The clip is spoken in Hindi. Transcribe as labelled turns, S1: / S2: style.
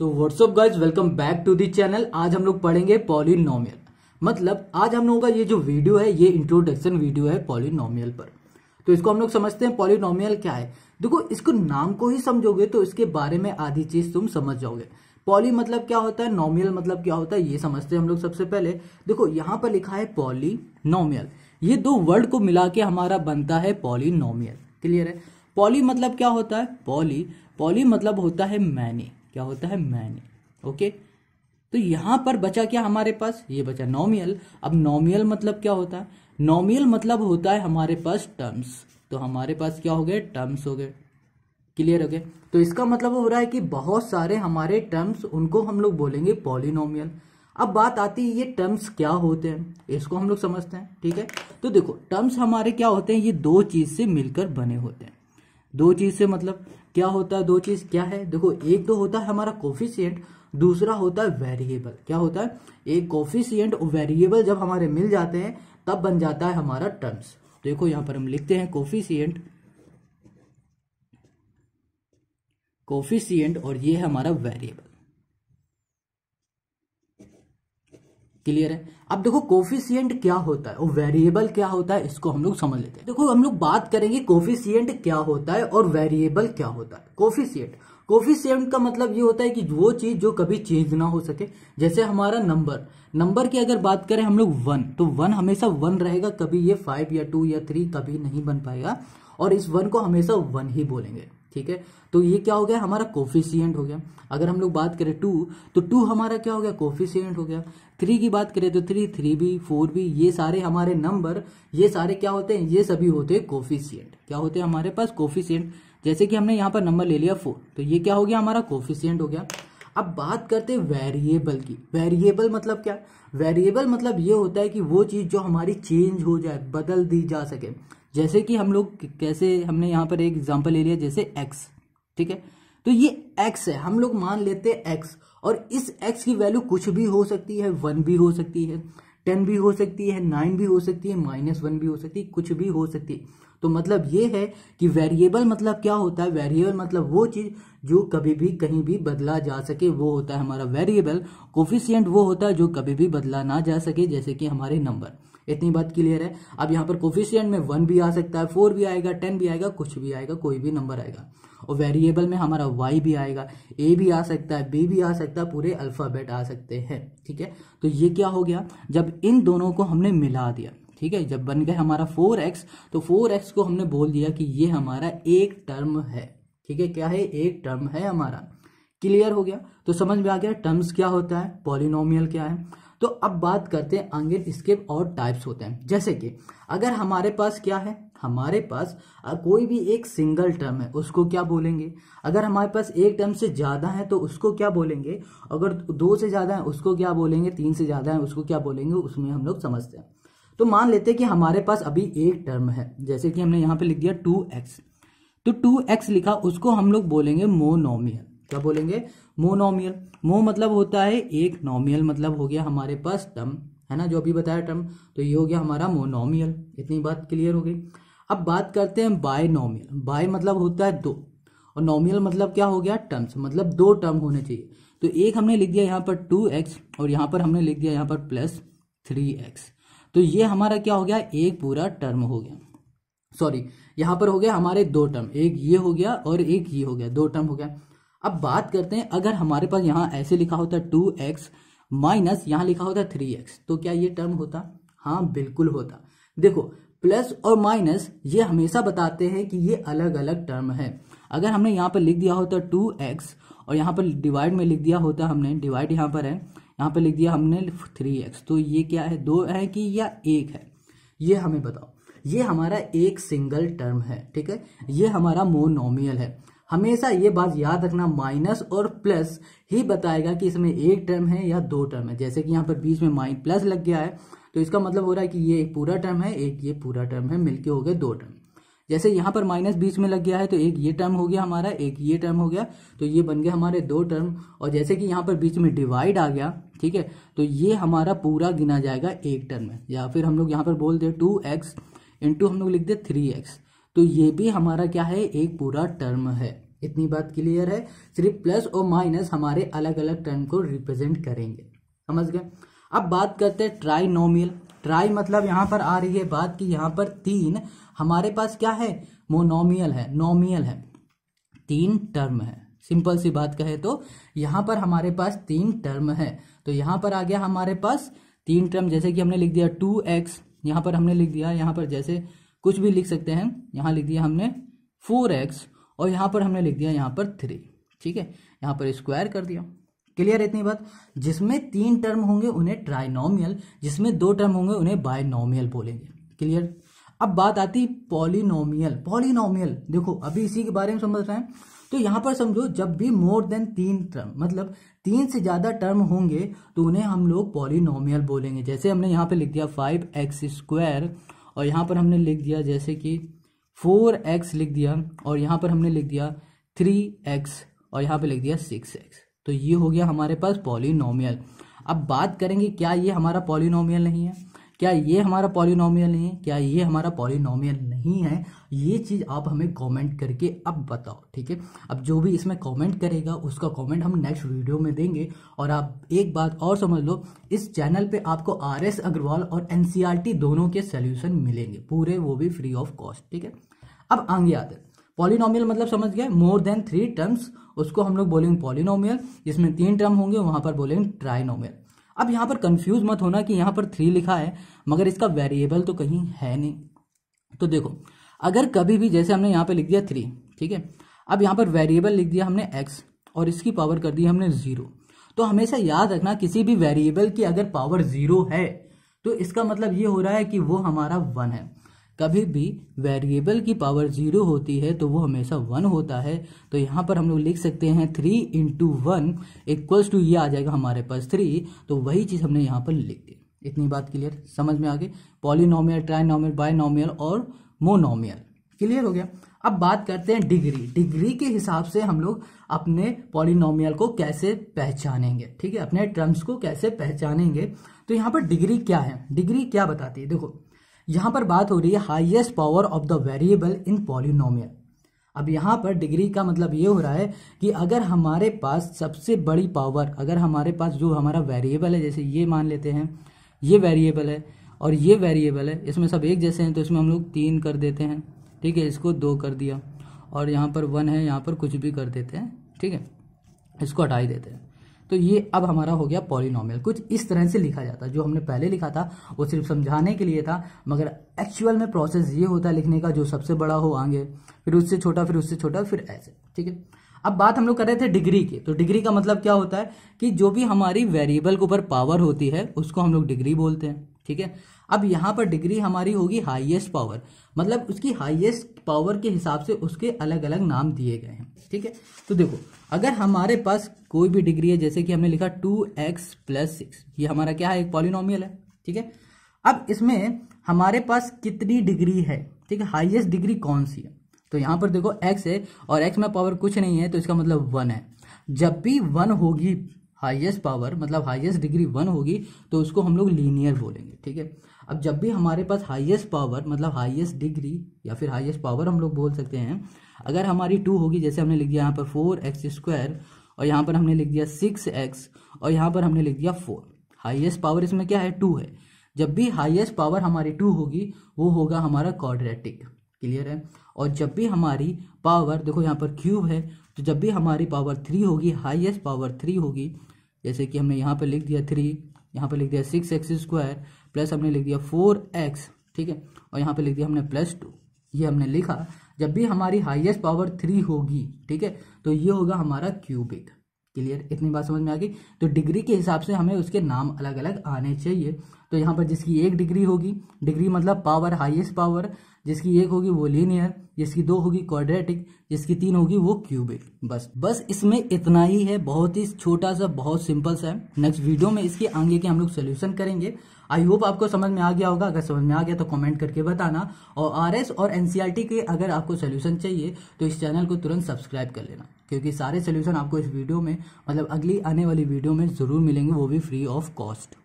S1: so what's up guys welcome back to the channel आज हम लोग पढ़ेंगे पॉलिनोमियल मतलब आज हम लोगों का ये जो वीडियो है ये इंट्रोडक्शन वीडियो है पॉलिनोमियल पर तो इसको हम लोग समझते हैं पॉलिनोमियल क्या है देखो इसको नाम को ही समझोगे तो इसके बारे में आधी चीज तुम समझ जाओगे पॉली मतलब क्या होता है नॉमियल मतलब क्या होता है ये समझते हैं हम लोग सबसे पहले देखो यहाँ पर लिखा है पॉलिनोमियल ये दो वर्ड को मिला के हमारा बनता है पॉलिनोमियल क्लियर है पॉली मतलब क्या होता है पॉली पॉली मतलब होता है मैनी क्या होता है मैंने ओके तो यहां पर बचा क्या हमारे पास ये बचा नॉमियल अब नॉमियल मतलब क्या होता है नॉमियल मतलब होता है हमारे पास टर्म्स तो हमारे पास क्या हो गए टर्म्स हो गए क्लियर हो गए तो इसका मतलब हो रहा है कि बहुत सारे हमारे टर्म्स उनको हम लोग बोलेंगे पॉलिनोमियल अब बात आती है ये टर्म्स क्या होते हैं इसको हम लोग समझते हैं ठीक है तो देखो टर्म्स हमारे क्या होते हैं ये दो चीज से मिलकर बने होते हैं दो चीज से मतलब क्या होता है दो चीज क्या है देखो एक तो होता है हमारा कोफिशियंट दूसरा होता है वेरिएबल क्या होता है एक कोफिशियंट वेरिएबल जब हमारे मिल जाते हैं तब बन जाता है हमारा टर्म्स देखो यहां पर हम लिखते हैं कोफिशियंट कोफिशियंट और ये है हमारा वेरिएबल क्लियर है अब देखो कोफिशियंट क्या होता है और वेरिएबल क्या होता है इसको हम लोग समझ लेते हैं देखो हम लोग बात करेंगे कोफिशियंट क्या होता है और वेरिएबल क्या होता है कोफिशियंट कोफिशियंट का मतलब ये होता है कि वो चीज जो कभी चेंज ना हो सके जैसे हमारा नंबर नंबर की अगर बात करें हम लोग वन तो वन हमेशा वन रहेगा कभी ये फाइव या टू या थ्री कभी नहीं बन पाएगा और इस वन को हमेशा वन ही बोलेंगे ठीक है तो ये क्या हो गया हमारा कोफिशियंट हो गया अगर हम लोग बात करें टू तो टू हमारा क्या हो गया कोफिशियंट हो गया थ्री की बात करें तो three three B four B ये सारे हमारे नंबर ये सारे क्या होते हैं ये सभी होते हैं कोफिशियंट क्या होते हैं हमारे पास कोफिशियंट जैसे कि हमने यहाँ पर नंबर ले लिया फोर तो ये क्या हो गया हमारा कोफिशियंट हो गया अब बात करते हैं वेरिएबल की वेरिएबल मतलब क्या वेरिएबल मतलब ये होता है कि वो चीज़ जो हमारी चेंज हो जाए बदल दी जा सके जैसे कि हम लोग कैसे हमने यहाँ पर एक एग्जाम्पल ले लिया जैसे एक्स ठीक है तो ये एक्स है हम लोग मान लेते हैं एक्स और इस एक्स की वैल्यू कुछ भी हो सकती है वन भी हो सकती है टेन भी हो सकती है नाइन भी हो सकती है माइनस वन भी हो सकती है कुछ भी हो सकती है तो मतलब ये है कि वेरिएबल मतलब क्या होता है वेरिएबल मतलब वो चीज़ जो कभी भी कहीं भी बदला जा सके वो होता है हमारा वेरिएबल कोफिशियंट वो होता है जो कभी भी बदला ना जा सके जैसे कि हमारे नंबर इतनी बात क्लियर है अब यहाँ पर कोफिशियंट में वन भी आ सकता है फोर भी आएगा टेन भी आएगा कुछ भी आएगा कोई भी नंबर आएगा और वेरिएबल में हमारा वाई भी आएगा ए भी आ सकता है बी भी आ सकता है पूरे अल्फ़ाबेट आ सकते हैं ठीक है तो ये क्या हो गया जब इन दोनों को हमने मिला दिया ठीक है जब बन गया हमारा फोर एक्स तो फोर एक्स को हमने बोल दिया कि ये हमारा एक टर्म है ठीक है क्या है एक टर्म है हमारा क्लियर हो गया तो समझ में आ गया टर्म्स क्या होता है पॉलिनोमियल क्या है तो अब बात करते हैं आंगन स्केप और टाइप्स होते हैं जैसे कि अगर हमारे पास क्या है हमारे पास कोई भी एक सिंगल टर्म है उसको क्या बोलेंगे अगर हमारे पास एक टर्म से ज़्यादा है तो उसको क्या बोलेंगे अगर दो से ज़्यादा है उसको क्या बोलेंगे तीन से ज़्यादा है उसको क्या बोलेंगे उसमें हम लोग समझते हैं तो मान लेते हैं कि हमारे पास अभी एक टर्म है जैसे कि हमने यहाँ पे लिख दिया टू एक्स तो टू एक्स लिखा उसको हम लोग बोलेंगे मोनोमियल क्या बोलेंगे मोनोमियल मो मतलब होता है एक नॉमियल मतलब हो गया हमारे पास टर्म है ना जो अभी बताया टर्म तो ये हो गया हमारा मोनोमियल इतनी बात क्लियर हो गई अब बात करते हैं बाय नॉमियल बाय मतलब होता है दो और नॉमियल मतलब क्या हो गया टर्म्स मतलब दो टर्म होने चाहिए तो एक हमने लिख दिया यहाँ पर टू एक्स और यहाँ पर हमने लिख दिया यहाँ पर प्लस थ्री एक्स तो ये हमारा क्या हो गया एक पूरा टर्म हो गया सॉरी यहाँ पर हो गया हमारे दो टर्म एक ये हो गया और एक ये हो गया दो टर्म हो गया अब बात करते हैं अगर हमारे पास यहाँ ऐसे लिखा होता टू एक्स माइनस यहाँ लिखा होता थ्री एक्स तो क्या ये टर्म होता हाँ बिल्कुल होता देखो प्लस और माइनस ये हमेशा बताते हैं कि ये अलग अलग टर्म है अगर हमने यहाँ पर लिख दिया होता टू एक्स और यहाँ पर डिवाइड में लिख दिया होता हमने डिवाइड यहाँ पर है यहाँ पर लिख दिया हमने थ्री एक्स तो ये क्या है दो है कि या एक है ये हमें बताओ ये हमारा एक सिंगल टर्म है ठीक है ये हमारा मोनोमियल है हमेशा ये बात याद रखना माइनस और प्लस ही बताएगा कि इसमें एक टर्म है या दो टर्म है जैसे कि यहाँ पर बीच में माइन प्लस लग गया है तो इसका मतलब हो रहा है कि ये एक पूरा टर्म है एक ये पूरा टर्म है मिलके हो गए दो टर्म जैसे यहाँ पर माइनस बीच में लग गया है तो एक ये टर्म हो गया हमारा एक ये टर्म हो गया तो ये बन गया हमारे दो टर्म और जैसे कि यहाँ पर बीच में डिवाइड आ गया ठीक है तो ये हमारा पूरा गिना जाएगा एक टर्म में या फिर हम लोग यहाँ पर बोलते हैं टू एक्स इंटू हम लोग लिखते थ्री एक्स तो ये भी हमारा क्या है एक पूरा टर्म है इतनी बात क्लियर है सिर्फ प्लस और माइनस हमारे अलग अलग टर्म को रिप्रेजेंट करेंगे समझ गए अब बात करते हैं ट्राइनोमियल ट्राई मतलब यहाँ पर आ रही है बात कि यहाँ पर तीन हमारे पास क्या है मोनोमियल है नोमियल है तीन टर्म है सिंपल सी बात कहे तो यहाँ पर हमारे पास तीन टर्म है तो यहाँ पर आ गया हमारे पास तीन टर्म जैसे कि हमने लिख दिया टू एक्स यहाँ पर हमने लिख दिया यहाँ पर जैसे कुछ भी लिख सकते हैं यहाँ लिख दिया हमने फोर एक्स और यहाँ पर हमने लिख दिया यहाँ पर थ्री ठीक है यहाँ पर स्क्वायर कर दिया क्लियर इतनी बात जिसमें तीन टर्म होंगे उन्हें ट्राइनोमियल जिसमें दो टर्म होंगे उन्हें बायनोमियल बोलेंगे क्लियर अब बात आती पॉलिनोमियल पॉलिनोमियल देखो अभी इसी के बारे में समझ रहे हैं तो यहाँ पर समझो जब भी मोर देन तीन टर्म मतलब तीन से ज़्यादा टर्म होंगे तो उन्हें हम लोग पॉलिनोमियल बोलेंगे जैसे हमने यहाँ पे लिख दिया फाइव एक्स स्क्वायर और यहाँ पर हमने लिख दिया जैसे कि फोर एक्स लिख दिया और यहाँ पर हमने लिख दिया थ्री एक्स और यहाँ पर लिख दिया सिक्स एक्स तो ये हो गया हमारे पास पॉलिनोमियल अब बात करेंगे क्या ये हमारा पॉलिनोमियल नहीं है क्या ये हमारा पॉलिनोमियल है क्या ये हमारा पॉलिनोमियल नहीं है ये चीज़ आप हमें कमेंट करके अब बताओ ठीक है अब जो भी इसमें कमेंट करेगा उसका कमेंट हम नेक्स्ट वीडियो में देंगे और आप एक बात और समझ लो इस चैनल पे आपको आर एस अग्रवाल और एन e दोनों के सोल्यूशन मिलेंगे पूरे वो भी फ्री ऑफ कॉस्ट ठीक है अब आगे आते पॉलिनोमियल मतलब समझ गए मोर देन थ्री टर्म्स उसको हम लोग बोलेंगे पॉलिनोमियल जिसमें तीन टर्म होंगे वहां पर बोलेंगे ट्राइनोमियल अब यहाँ पर कंफ्यूज मत होना कि यहाँ पर थ्री लिखा है मगर इसका वेरिएबल तो कहीं है नहीं तो देखो अगर कभी भी जैसे हमने यहाँ पर लिख दिया थ्री ठीक है अब यहाँ पर वेरिएबल लिख दिया हमने एक्स और इसकी पावर कर दी हमने जीरो तो हमेशा याद रखना किसी भी वेरिएबल की अगर पावर जीरो है तो इसका मतलब ये हो रहा है कि वो हमारा वन है कभी भी वेरिएबल की पावर जीरो होती है तो वो हमेशा वन होता है तो यहाँ पर हम लोग लिख सकते हैं three into one equals two ये आ जाएगा हमारे पास थ्री तो वही चीज़ हमने यहाँ पर लिख दी इतनी बात क्लियर समझ में आ गई पॉलिनोमियल ट्राइनोमियल बायनोमियल और मोनोमियल क्लियर हो गया अब बात करते हैं डिग्री डिग्री के हिसाब से हम लोग अपने पॉलिनोमियल को कैसे पहचानेंगे ठीक है अपने टर्म्स को कैसे पहचानेंगे तो यहाँ पर डिग्री क्या है डिग्री क्या बताती है देखो यहाँ पर बात हो रही है highest power of the variable in polynomial अब यहाँ पर डिग्री का मतलब ये हो रहा है कि अगर हमारे पास सबसे बड़ी पावर अगर हमारे पास जो हमारा वेरिएबल है जैसे ये मान लेते हैं ये वेरिएबल है और ये वेरिएबल है इसमें सब एक जैसे हैं तो इसमें हम लोग तीन कर देते हैं ठीक है इसको दो कर दिया और यहाँ पर वन है यहाँ पर कुछ भी कर देते हैं ठीक है इसको हटाई देते हैं तो ये अब हमारा हो गया पॉलिनॉमियल कुछ इस तरह से लिखा जाता है जो हमने पहले लिखा था वो सिर्फ समझाने के लिए था मगर एक्चुअल में प्रोसेस ये होता है लिखने का जो सबसे बड़ा हो आगे फिर उससे छोटा फिर उससे छोटा फिर ऐसे ठीक है अब बात हम लोग कर रहे थे डिग्री की तो डिग्री का मतलब क्या होता है कि जो भी हमारी वेरिएबल के ऊपर पावर होती है उसको हम लोग डिग्री बोलते हैं ठीक है अब यहां पर डिग्री हमारी होगी हाईएस्ट पावर मतलब उसकी हाईएस्ट पावर के हिसाब से उसके अलग अलग नाम दिए गए हैं ठीक है तो देखो अगर हमारे पास कोई भी डिग्री है जैसे कि हमने लिखा टू एक्स प्लस सिक्स ये हमारा क्या है एक पॉलिनोमियल है ठीक है अब इसमें हमारे पास कितनी डिग्री है ठीक है हाइएस्ट डिग्री कौन सी है तो यहाँ पर देखो एक्स है और एक्स में पावर कुछ नहीं है तो इसका मतलब वन है जब भी वन होगी हाईएस्ट पावर मतलब हाईएस्ट डिग्री वन होगी तो उसको हम लोग लीनियर बोलेंगे ठीक है अब जब भी हमारे पास हाईएस्ट पावर मतलब हाईएस्ट डिग्री या फिर हाईएस्ट पावर हम लोग बोल सकते हैं अगर हमारी टू होगी जैसे हमने लिख दिया यहाँ पर फोर एक्स स्क्वायर और यहाँ पर हमने लिख दिया सिक्स एक्स और यहाँ पर हमने लिख दिया फोर हाइएस्ट पावर इसमें क्या है टू है जब भी हाइएस्ट पावर हमारी टू होगी वो होगा हमारा क्वाड्रेटिक क्लियर है और जब भी हमारी पावर देखो यहाँ पर क्यूब है तो जब भी हमारी पावर थ्री होगी हाईएस्ट पावर थ्री होगी जैसे कि हमने यहाँ पर लिख दिया थ्री यहाँ पर लिख दिया सिक्स एक्स स्क्वायर प्लस हमने लिख दिया फोर एक्स ठीक है और यहाँ पर लिख दिया हमने प्लस टू ये हमने लिखा जब भी हमारी हाइएस्ट पावर थ्री होगी ठीक है तो ये होगा हमारा क्यूबिक क्लियर इतनी बात समझ में आ गई तो डिग्री के हिसाब से हमें उसके नाम अलग अलग आने चाहिए तो यहाँ पर जिसकी एक डिग्री होगी डिग्री मतलब पावर हाईएस्ट पावर जिसकी एक होगी वो लीनियर जिसकी दो होगी क्वाड्रेटिक जिसकी तीन होगी वो क्यूबिक बस बस इसमें इतना ही है बहुत ही छोटा सा बहुत सिंपल सा है नेक्स्ट वीडियो में इसके आगे के हम लोग सोल्यूशन करेंगे आई होप आपको समझ में आ गया होगा अगर समझ में आ गया तो कमेंट करके बताना और एस और एनसीईआरटी e के अगर आपको सोल्यूशन चाहिए तो इस चैनल को तुरंत सब्सक्राइब कर लेना क्योंकि सारे सोल्यूशन आपको इस वीडियो में मतलब अगली आने वाली वीडियो में ज़रूर मिलेंगे वो भी फ्री ऑफ कॉस्ट